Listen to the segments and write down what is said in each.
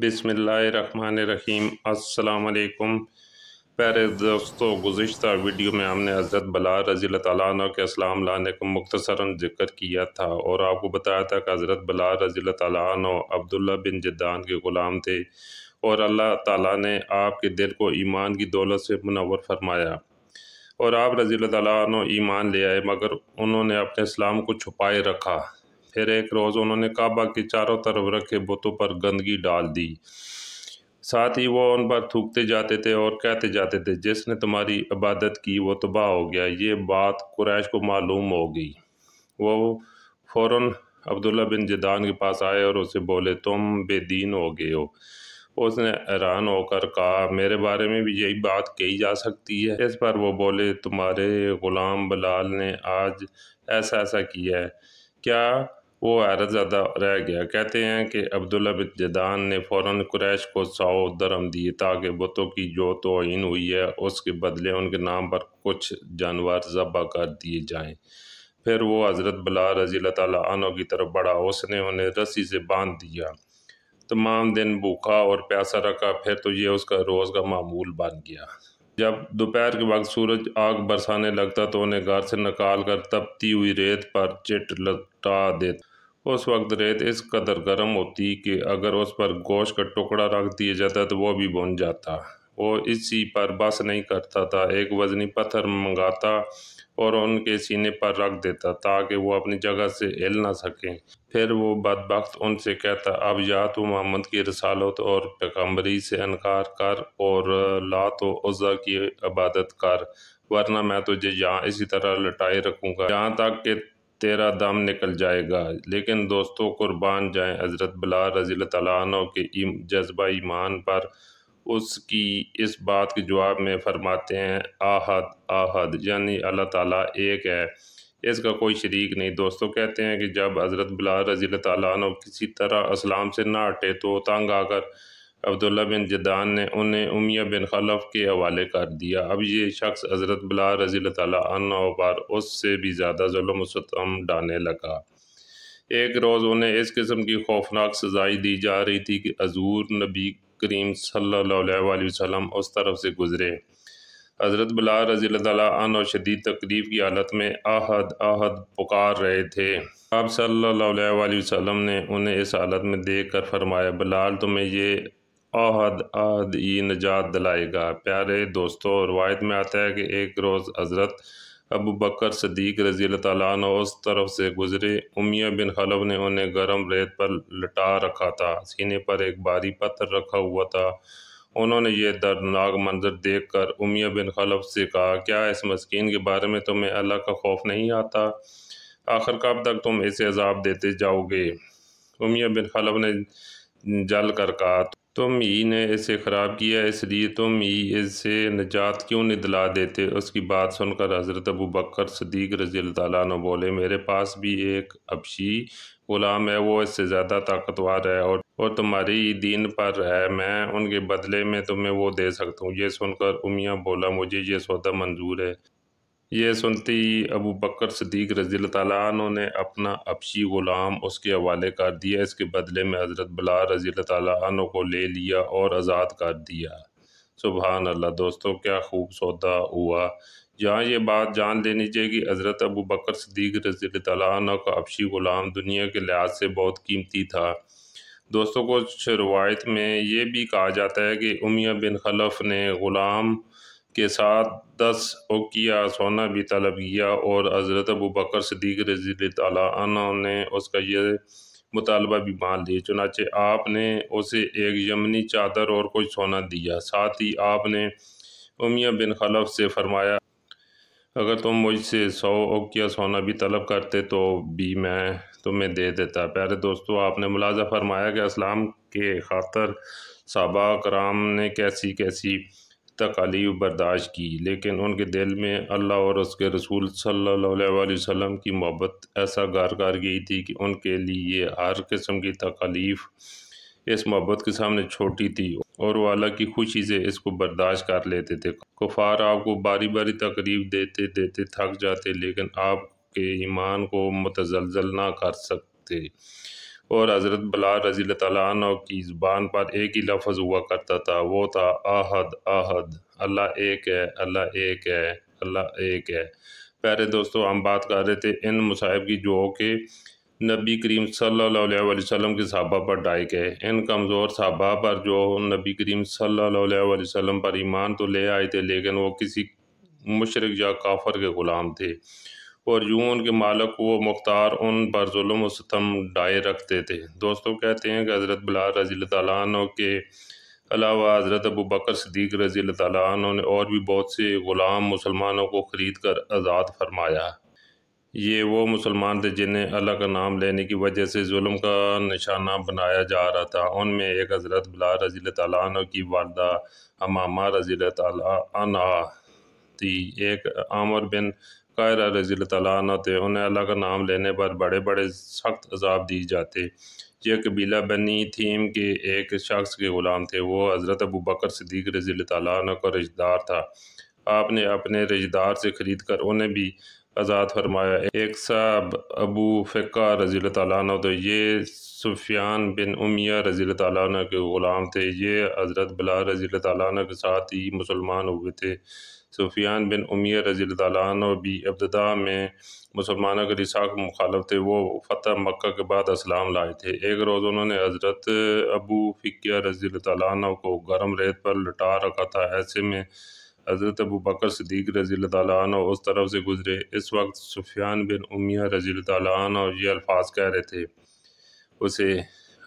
बिसमीम अल्लाम प्यारे दोस्तों गुज्त वीडियो में हमने हज़रत बला रज़ी तैन के इस्लाम लाने को मुख्तसरा जिक्र किया था और आपको बताया था कि हज़रत बला रज़ी ताली अब्दुल्ला बिन जिद्दान के ग़ुलाम थे और अल्लाह ताला ने आपके दिल को ईमान की दौलत से मुनवर फरमाया और आप रज़ी ताली ईमान ले आए मगर उन्होंने अपने इस्लाम को छुपाए रखा फिर एक रोज़ उन्होंने काबा के चारों तरफ रखे बुतों पर गंदगी डाल दी साथ ही वो उन पर थूकते जाते थे और कहते जाते थे जिसने तुम्हारी इबादत की वो तबाह हो गया ये बात कुरैश को मालूम हो गई वो फ़ौर अब्दुल्ला बिन जिदान के पास आए और उसे बोले तुम बेदीन हो गए हो उसने हैरान होकर कहा मेरे बारे में भी यही बात कही जा सकती है इस पर वो बोले तुम्हारे ग़ुलाम बलाल ने आज ऐसा ऐसा किया है क्या वो हैरत ज़्यादा रह गया कहते हैं कि अब्दुल्ला बिन जदान ने फ़ौर कुरैश को सौ दरम दिए ताकि बुतों की जो तोहन हुई है उसके बदले उनके नाम पर कुछ जानवर ज़बा कर दिए जाएँ फिर वो हज़रत बला रजील तनों की तरफ बढ़ा उसने उन्हें रस्सी से बांध दिया तमाम दिन भूखा और प्यासा रखा फिर तो ये उसका रोज़ का मामूल बन गया जब दोपहर के वक्त सूरज आग बरसाने लगता तो उन्हें घर से निकाल कर तपती हुई रेत पर चिट लटा देता उस वक्त रेत इस कदर गर्म होती कि अगर उस पर गोश्त का टुकड़ा रख दिया जाता तो वह भी बुन जाता वो इसी पर बस नहीं करता था एक वजनी पत्थर मंगाता और उनके सीने पर रख देता ताकि वो अपनी जगह से हिल ना सकें फिर वो बदबخت उनसे कहता अब या तो मोहम्मद की रसालत और पैगम्बरी से इनकार कर और ला तो उज़ा की इबादत कर वरना मैं तुझे यहाँ इसी तरह लटाए रखूँगा जहाँ तक कि तेरा दाम निकल जाएगा लेकिन दोस्तों कुर्बान जाएं हज़रत बला रजील तैन के जज्बा ईमान पर उसकी इस बात के जवाब में फरमाते हैं आहद आहद यानी अल्लाह ताला एक है इसका कोई शरीक नहीं दोस्तों कहते हैं कि जब हज़रत बला रजील तैन किसी तरह इस्लाम से ना हटे तो तंग आकर अब्दुल्ला बिन जदान ने उन्हें उमिया बिन खलफ के हवाले कर दिया अब ये शख्स हज़रत बला रजील तबार उस उससे भी ज़्यादा सतम डालने लगा एक रोज़ उन्हें इस किस्म की खौफनाक सजाई दी जा रही थी कि हजूर नबी करीम सल वसम उस तरफ से गुज़रे हज़रत बला रजील तन और शदीद तकलीफ़ की हालत में आहद आहद पुकार रहे थे आप सल्ला वसम ने उन्हें इस हालत में देख कर फरमाया बलाल तुम्हें ये अहद अहद ई नजात दिलाएगा प्यारे दोस्तों रवायत में आता है कि एक रोज़ हज़रत अबू बकर सदीक रज़ी ताली उस तरफ से गुज़रे उमिया बिन खलब ने उन्हें गर्म रेत पर लटा रखा था सीने पर एक बारी पत्थर रखा हुआ था उन्होंने ये दर्दनाक मंजर देख कर उमिया बिन खलब से कहा क्या इस मस्किन के बारे में तुम्हें अल्लाह का खौफ नहीं आता आखिर कब तक तुम इसे अजाब देते जाओगे उमिया बिन खलब ने जल कर कहा तुम ही ने इसे ख़राब किया इसलिए तुम ही इसे निजात क्यों नहीं दिला देते उसकी बात सुनकर हज़रत अबू बकर सदीक रजील ने बोले मेरे पास भी एक अबशी ग़ुलाम है वो इससे ज़्यादा ताकतवर है और और तुम्हारी दीन पर है मैं उनके बदले में तुम्हें वो दे सकता हूँ ये सुनकर उमिया बोला मुझे ये सौदा मंजूर है ये सुनती अबू बकर सदीक रजील तु ने अपना अपशी ग़ुलाम उसके हवाले कर दिया इसके बदले में हज़रत बला रजील तु को ले लिया और आज़ाद कर दिया सुबह अल्लाह दोस्तों क्या खूब सौदा हुआ यहाँ ये बात जान लेनी चाहिए कि हज़रत अबू बकर सदीक रजील तु का अपशी ग़ुलाम दुनिया के लिहाज से बहुत कीमती था दोस्तों कुछ रवायत में ये भी कहा जाता है कि उमिया बिन खलफ ने ग़ुलाम के साथ दस ओकिया सोना भी तलब किया और हज़रत अबू बकर सदीक रजी तला ने उसका यह मुतालबा भी मान लिया चुनाचे आपने उसे एक यमनी चादर और कुछ सोना दिया साथ ही आपने उमिया बिन खलफ से फरमाया अगर तुम मुझसे सौ ओकिया सोना भी तलब करते तो भी मैं तुम्हें दे देता प्यारे दोस्तों आपने मुलाजा फरमाया कि इस्लाम के खातर साबा कराम ने कैसी कैसी तकालीफ बर्दाश्त की लेकिन उनके दिल में अल्लाह और उसके रसूल सल्लल्लाहु अलैहि वसल्लम की मोहब्बत ऐसा गार गार गई थी कि उनके लिए हर किस्म की तकालीफ इस मोहब्बत के सामने छोटी थी और वो अल्लाह की खुशी से इसको बर्दाश्त कर लेते थे कुफार आपको बारी बारी तकलीफ देते देते थक जाते लेकिन आपके ईमान को मुतजलजल ना कर सकते और हज़रत बला रज़ी तैन की ज़ुबान पर एक ही लफ्ज़ हुआ करता था वो था आहद आहद अल्लाह एक है अल्लाह एक है अल्लाह एक है पहले दोस्तों हम बात कर रहे थे इन मुसाहब की जो कि नबी करीम सल्लल्लाहु अलैहि के सहाबा पर डाई गए इन कमज़ोर सहाबा पर जो नबी करीम सल्लल्लाहु अलैहि पर ईमान तो ले आए थे लेकिन वो किसी मशरक़ या काफर के ग़ुलाम थे और यूँ उनके मालक व मुख्तार उन पर ओतम सितम डाए रखते थे दोस्तों कहते हैं कि हज़रत बिलाल रजील तैन के अलावा हज़रत अबू बकर सदीक रजी तन ने और भी बहुत से ग़ुलाम मुसलमानों को ख़रीद कर आज़ाद फरमाया ये वो मुसलमान थे जिन्हें अल्लाह का नाम लेने की वजह से म का निशाना बनाया जा रहा था उनमें एक हज़रत बिला रजी तन की वालदा हमामा रजी तला थी एक आमर बिन कायरा रजी तला थे उन्हें अल्लाह का नाम लेने पर बड़े बड़े सख्त अजाब दिए जाते ये कबीला बनी थीम के एक शख्स के ग़ुलाम थे वो हज़रत अबू बकर सदीक रजील तला का रिश्तेदार था आपने अपने रिश्तेदार से ख़रीद कर उन्हें भी आज़ाद फरमाया एक साहब अबू फ़िका रज़ी ताली तो ये सुफियान बिन उमिया रज़ी ताली के ग़ुलाम थे ये हज़रत बला रज़ी ताली के साथ ही मुसलमान हुए थे सुफियान बिन उमिया रज़ी ताली भी अब्तदा में मुसलमानों के रिसा के मुखालफ थे वो फ़तह मक्का के बाद असलाम लाए थे एक रोज़ उन्होंने हज़रत अबू फ़िकिया रज़ी ताली को गर्म रेत पर लटा रखा था ऐसे में हज़रत अबू बकर सदीक रज़ी तन उस तरफ से गुज़रे इस वक्त सुफियान बिन उमिया रज़ी और ये अल्फाज कह रहे थे उसे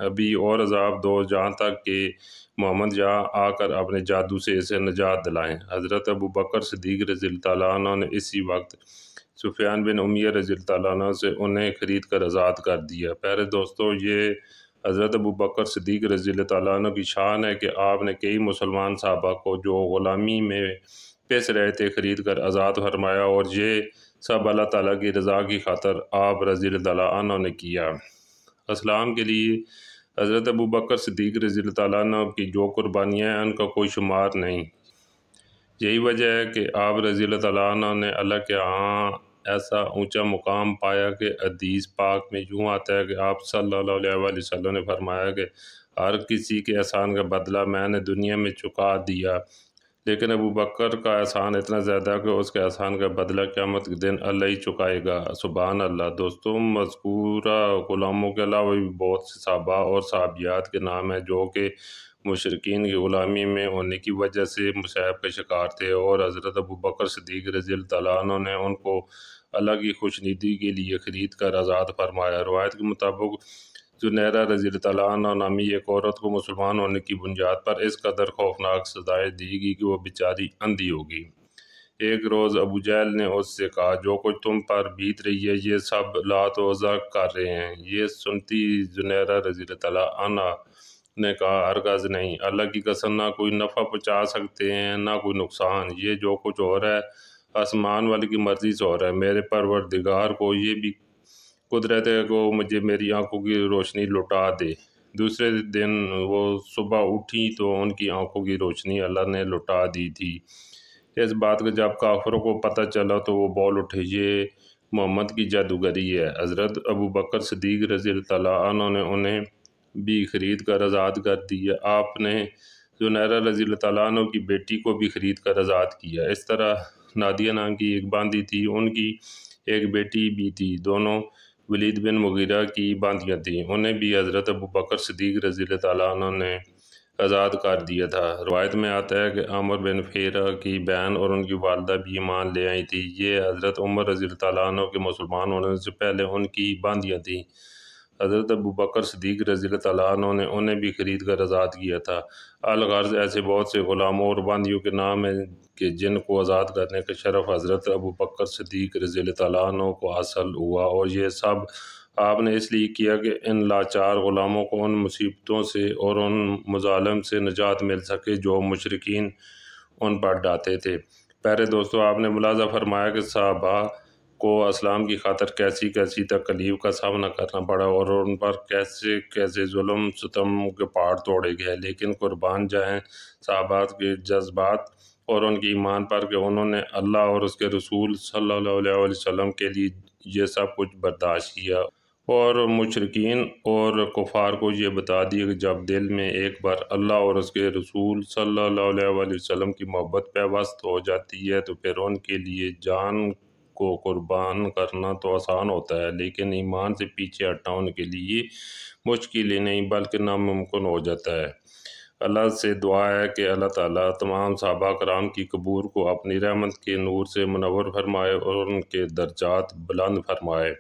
अभी और अजाब दो जहाँ तक कि मोहम्मद शाह आकर अपने जादू से इसे निजात दिलाएं हज़रत अबू बकर सदीक रज़ी तन ने इसी वक्त सुफियान बिन उमिया रज़ी तन से उन्हें ख़रीद कर आज़ाद कर दिया पहले दोस्तों ये हज़रत अबू बकर सदीक रजील तन की शान है कि आपने कई मुसलमान साहबा को जो ग़ुलामी में पेश रहे थे ख़रीद कर आज़ाद फरमाया और ये सब अल्लाह ताली की रज़ा की खातर आप रज़ी तला ने किया इस्लाम के लिए हज़रत अबू बकर सदीक रज़ी तन की जो कुर्बानियाँ हैं उनका कोई शुमार नहीं यही वजह है कि आप रज़ी तु ने अल्लाह के यहाँ ऐसा ऊंचा मुकाम पाया कि अदीस पाक में यूँ आता है कि आप सल्लल्लाहु अलैहि वसल्लम ने फरमाया कि हर किसी के एहसान का बदला मैंने दुनिया में चुका दिया लेकिन अबू बकर का एहसान इतना ज़्यादा कि उसके एहसान का बदला क़्यामत के दिन अल्लाह ही चुकाएगा सुबहान अल्लाह दोस्तों मजकूरा ग़ुलामों के अलावा भी बहुत से साहबा और साहबियात के नाम हैं जो कि मशरकिन की ग़ुलामी में होने की वजह से मुसैब के शिकार थे और हज़रत अबू बकर सदीक रजील तला ने उनको अल्लाह की खुशनीदी के लिए खरीद कर आज़ाद फरमाया रवायत के मुताबिक जुनैरा रजी तला नामी एक औरत को मुसलमान होने की बुनियाद पर इस कदर खौफनाक सजाएँ दी गई कि वह बेचारी अंधी होगी एक रोज़ अबू जहल ने उससे कहा जो कुछ तुम पर बीत रही है ये सब लात वज़ा कर रहे हैं ये सुनती जुनैरा रजील तला आना ने कहा हरगज़ नहीं अल्लाह की कसम ना कोई नफ़ा पहुँचा सकते हैं ना कोई नुकसान ये जो कुछ हो रहा है आसमान वाले की मर्ज़ी से हो रहा है मेरे परवर दिगार को ये भी कुदरत है को मुझे मेरी आंखों की रोशनी लुटा दे दूसरे दिन वो सुबह उठी तो उनकी आंखों की रोशनी अल्लाह ने लुटा दी थी इस बात का जब काफरों को पता चला तो वो बॉल उठे ये मोहम्मद की जादूगरी है हज़रत अबू बकर सदीक रज़ी तला ने उन्हें भी ख़रीद कर आज़ाद कर दिया आपने जुनैरा रजील तला की बेटी को भी ख़रीद कर आज़ाद किया इस तरह नादिया नाम की एक बांदी थी उनकी एक बेटी भी थी दोनों वलीद बिन मुगीरा की बांदियाँ थीं उन्हें भी हज़रत अबू बकर सदीक रजील तला ने आज़ाद कर दिया था रवायत में आता है कि अमर बिन फेरा की बहन और उनकी वालदा भी ईमान ले आई थी ये हज़रत उमर रजील तला के मुसलमान होने से पहले उनकी बांदियाँ थीं हज़रत अबू बकर सदीक रज़ी तैन ने उन्हें भी ख़रीद कर आज़ाद किया था अलगर्ज ऐसे बहुत से ग़ुलामों और बंदियों के नाम हैं कि जिनको आज़ाद करने के शरफ़ हज़रत अबू बकर सदीक रजील तैन को हासिल हुआ और ये सब आपने इसलिए किया कि इन लाचार ग़ुलामों को उन मुसीबतों से और उन मुजालम से निजात मिल सके जो मशरकिन उन पर डाते थे पहले दोस्तों आपने मुलाजा फरमाया कि साहबा को असलाम की खातर कैसी कैसी तकलीफ़ का सामना करना पड़ा और उन पर कैसे कैसे जुल्म सितम के पहाड़ तोड़े गए लेकिन कुर्बान जाएँ साहबात के जज्बात और उनके ईमान पर कि उन्होंने अल्लाह और उसके रसूल सल्लल्लाहु अलैहि वसल्लम के लिए ये सब कुछ बर्दाश्त किया और मुशरकिन और कुफार को ये बता दिया कि जब दिल में एक बार अल्लाह और उसके रसूल सल्लल्लाहु अलैहि वसल्लम की मोहब्बत पैवस्त हो जाती है तो फिर उनके लिए जान को कुर्बान करना तो आसान होता है लेकिन ईमान से पीछे हटना उनके लिए मुश्किल ही नहीं बल्कि नामुमकिन हो जाता है अल्लाह से दुआ है कि अल्लाह ताला तमाम सहाबा कराम की कबूर को अपनी रहमत के नूर से मनवर फरमाए और उनके दर्जात बुलंद फरमाए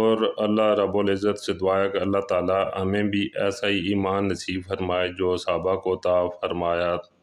और अल्लाह रबुल्ज़त से दुआ है कि अल्लाह ताला हमें भी ऐसा ही ईमान नसीब फरमाए जो सहाबा को ता फरमाया